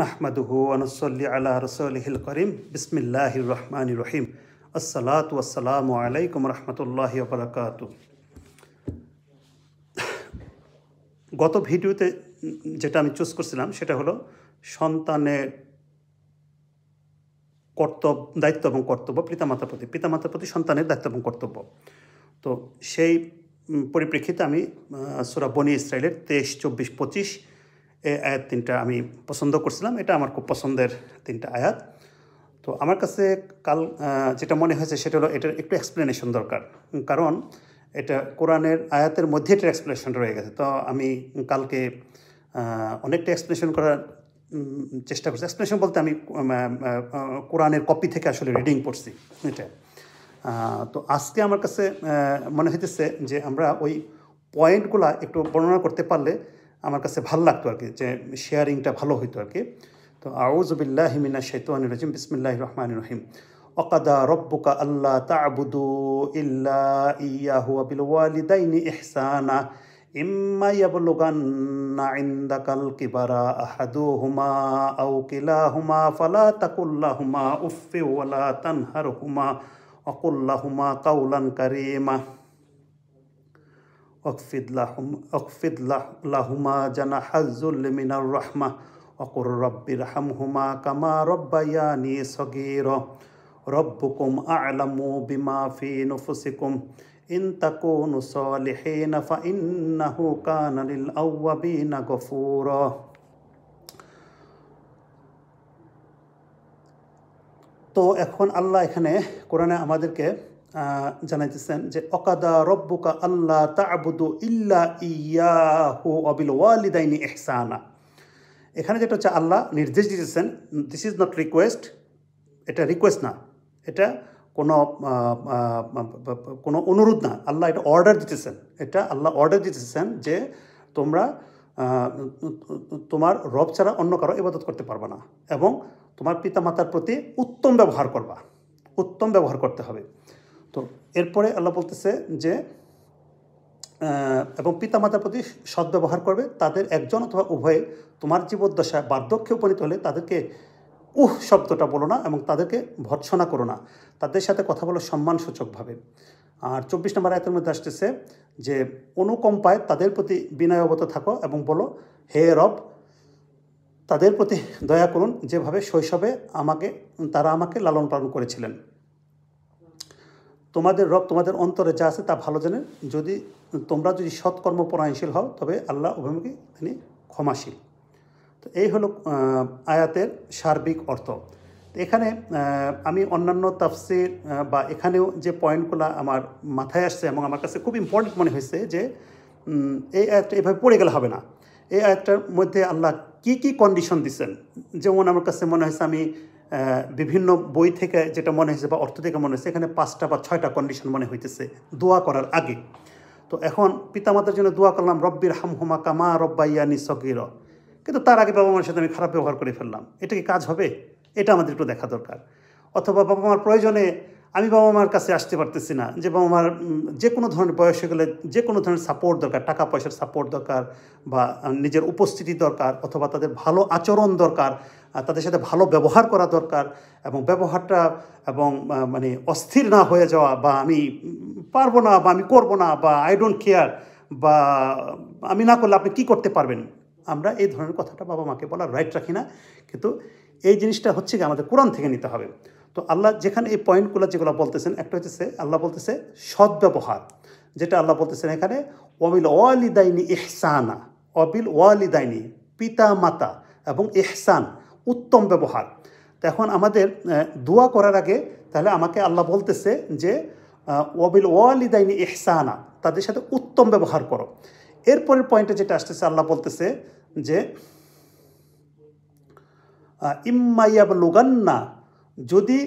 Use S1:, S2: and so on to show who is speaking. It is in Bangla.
S1: নাহমাদুহু আনসল্লি আল্লাহ রসলিহিল করিম বিসমিল্লাহ রহমান রহিম আসসালাত ওয়াসালামু আলাইকুম রহমতুল্লাহ বরকাত গত ভিডিওতে যেটা আমি চুজ করছিলাম সেটা হলো সন্তানের কর্তব্য দায়িত্ব এবং কর্তব্য পিতামাতার প্রতি পিতামাতার প্রতি সন্তানের দায়িত্ব এবং কর্তব্য তো সেই পরিপ্রেক্ষিতে আমি সুরা বনি ইসরায়েলের তেইশ চব্বিশ পঁচিশ এই আয়াত তিনটা আমি পছন্দ করছিলাম এটা আমার খুব পছন্দের তিনটা আয়াত তো আমার কাছে কাল যেটা মনে হয়েছে সেটা হলো এটার একটু এক্সপ্লেনেশন দরকার কারণ এটা কোরআনের আয়াতের মধ্যে এটার এক্সপ্লেনেশন রয়ে গেছে তো আমি কালকে অনেকটা এক্সপ্লেনেশন করার চেষ্টা করছি এক্সপ্লেনেশন বলতে আমি কোরআনের কপি থেকে আসলে রিডিং পড়ছি এটা তো আজকে আমার কাছে মনে হইতেছে যে আমরা ওই পয়েন্টগুলা একটু বর্ণনা করতে পারলে আমার কাছে ভালো লাগতো আর কি যে শেয়ারিংটা ভালো হইতো আর কি তো আউজবিল্লাহ মিনা শৈতান রাজিম বিসমিল্লাহ রহমান রহিম অকাদা রব্বুকা আল্লাহ তাবুদু ইল্লা ইয়াহু আবিল ওয়ালিদাইনি ইহসানা إما يبلغن عندك الكبر أحدهما أو كلاهما فلا تقل لهما أف ولا تنهرهما وقل لهما قولا كريما واخفض لهم اخفض لهما جناح الذل من الرحمة وقل رب ارحمهما كما ربياني صغيرا ربكم أعلم بما في نفسكم إن تكونوا صالحين فإنه كان للأوابين غفورا তো এখন আল্লাহ এখানে কোরআনে আমাদেরকে জানাইতেছেন যে অকাদা রব্বুকা আল্লাহ তাবুদু ইল্লা ইয়াহু অবিল ওয়ালিদাইনি এহসানা এখানে যেটা হচ্ছে আল্লাহ নির্দেশ দিতেছেন দিস ইজ নট রিকোয়েস্ট এটা রিকোয়েস্ট না এটা কোনো কোনো অনুরোধ না আল্লাহ এটা অর্ডার দিতেছেন এটা আল্লাহ অর্ডার দিতেছেন যে তোমরা তোমার রব ছাড়া অন্য কারো ইবাদত করতে পারবে না এবং তোমার পিতামাতার প্রতি উত্তম ব্যবহার করবা উত্তম ব্যবহার করতে হবে তো এরপরে আল্লাহ বলতেছে যে এবং পিতামাতার প্রতি সদ্ব্যবহার করবে তাদের একজন অথবা উভয়ে তোমার জীবদ্দশায় বার্ধক্যে উপনীত হলে তাদেরকে উহ শব্দটা বলো না এবং তাদেরকে ভৎসনা করো না তাদের সাথে কথা বলো সম্মানসূচকভাবে আর চব্বিশ নম্বর আয়তের মধ্যে আসতেছে যে অনুকম্পায় তাদের প্রতি বিনয়বত থাকো এবং বলো হে রব তাদের প্রতি দয়া করুন যেভাবে শৈশবে আমাকে তারা আমাকে লালন পালন করেছিলেন তোমাদের রব তোমাদের অন্তরে যা আছে তা ভালো জানেন যদি তোমরা যদি সৎকর্ম পরায়ণশীল হও তবে আল্লাহ অভিমুখী তিনি ক্ষমাশীল তো এই হলো আয়াতের সার্বিক অর্থ এখানে আমি অন্যান্য তাফসির বা এখানেও যে পয়েন্টগুলো আমার মাথায় আসছে এবং আমার কাছে খুব ইম্পর্টেন্ট মনে হয়েছে যে এই আয়াতটা এভাবে পড়ে গেলে হবে না এই আয়াতটার মধ্যে আল্লাহ কি কি কন্ডিশন দিচ্ছেন যেমন আমার কাছে মনে হয়েছে আমি বিভিন্ন বই থেকে যেটা মনে হয়েছে বা অর্থ থেকে মনে হয়েছে এখানে পাঁচটা বা ছয়টা কন্ডিশন মনে হইতেছে দোয়া করার আগে তো এখন পিতামাতার জন্য দোয়া করলাম রব্বির হামহুমা কামা রব্বাইয়ানি সকির কিন্তু তার আগে বাবা মার সাথে আমি খারাপ ব্যবহার করে ফেললাম এটা কি কাজ হবে এটা আমাদের একটু দেখা দরকার অথবা বাবা মার প্রয়োজনে আমি বাবা মার কাছে আসতে পারতেছি না যে বাবা মার যে কোনো ধরনের বয়সে গেলে যে কোনো ধরনের সাপোর্ট দরকার টাকা পয়সার সাপোর্ট দরকার বা নিজের উপস্থিতি দরকার অথবা তাদের ভালো আচরণ দরকার তাদের সাথে ভালো ব্যবহার করা দরকার এবং ব্যবহারটা এবং মানে অস্থির না হয়ে যাওয়া বা আমি পারবো না বা আমি করবো না বা আই ডোন্ট কেয়ার বা আমি না করলে আপনি কী করতে পারবেন আমরা এই ধরনের কথাটা বাবা মাকে বলার রাইট রাখি না কিন্তু এই জিনিসটা হচ্ছে কি আমাদের কোরআন থেকে নিতে হবে তো আল্লাহ যেখানে এই পয়েন্টগুলো যেগুলো বলতেছেন একটা হচ্ছে আল্লাহ বলতেছে সদ্ব্যবহার যেটা আল্লাহ বলতেছেন এখানে অবিল ওয়ালিদাইনি এহসানা অবিল ওয়ালিদাইনি পিতা মাতা এবং এহসান উত্তম ব্যবহার তো এখন আমাদের দোয়া করার আগে তাহলে আমাকে আল্লাহ বলতেছে যে ওয়াবিল ওয়ালিদাইনি এহসানা তাদের সাথে উত্তম ব্যবহার করো এরপরের পয়েন্টে যেটা আসতেছে আল্লাহ বলতেছে যে ইম্মাইয়াব লুগান্না যদি